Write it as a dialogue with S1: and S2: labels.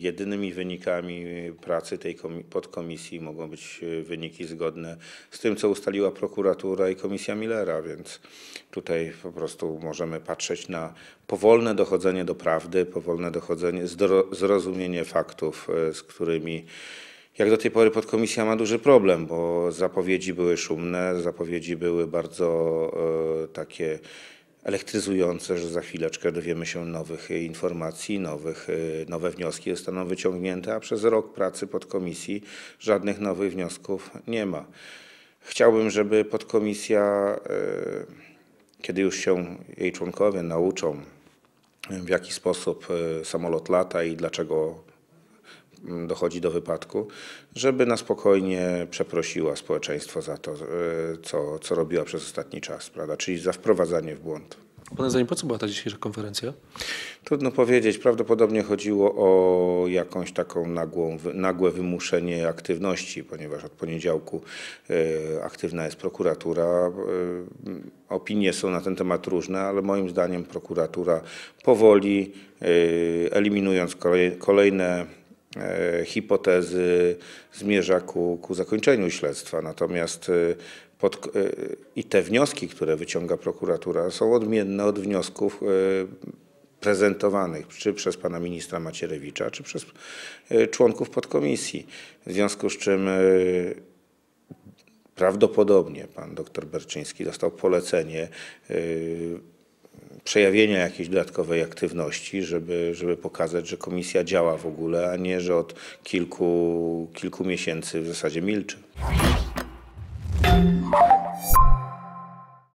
S1: Jedynymi wynikami pracy tej podkomisji mogą być e, wyniki zgodne z tym, co ustaliła prokuratura i komisja Millera, więc tutaj po prostu możemy patrzeć na powolne dochodzenie do prawdy, powolne dochodzenie, zrozumienie faktów, e, z którymi jak do tej pory podkomisja ma duży problem, bo zapowiedzi były szumne, zapowiedzi były bardzo e, takie elektryzujące, że za chwileczkę dowiemy się nowych e, informacji, nowych, e, nowe wnioski zostaną wyciągnięte, a przez rok pracy podkomisji żadnych nowych wniosków nie ma. Chciałbym, żeby podkomisja, e, kiedy już się jej członkowie nauczą, w jaki sposób samolot lata i dlaczego dochodzi do wypadku, żeby na spokojnie przeprosiła społeczeństwo za to, e, co, co robiła przez ostatni czas, prawda? czyli za wprowadzanie w błąd. Pana zdaniem, po co była ta dzisiejsza konferencja? Trudno powiedzieć. Prawdopodobnie chodziło o jakąś taką nagłą, nagłe wymuszenie aktywności, ponieważ od poniedziałku y, aktywna jest prokuratura. Y, opinie są na ten temat różne, ale moim zdaniem prokuratura powoli, y, eliminując kolejne E, hipotezy zmierza ku, ku zakończeniu śledztwa. Natomiast e, pod, e, i te wnioski, które wyciąga prokuratura, są odmienne od wniosków prezentowanych czy przez pana ministra Macierewicza, czy przez członków podkomisji. W związku z czym prawdopodobnie pan dr Berczyński dostał polecenie przejawienia jakiejś dodatkowej aktywności, żeby, żeby pokazać, że komisja działa w ogóle, a nie, że od kilku, kilku miesięcy w zasadzie milczy.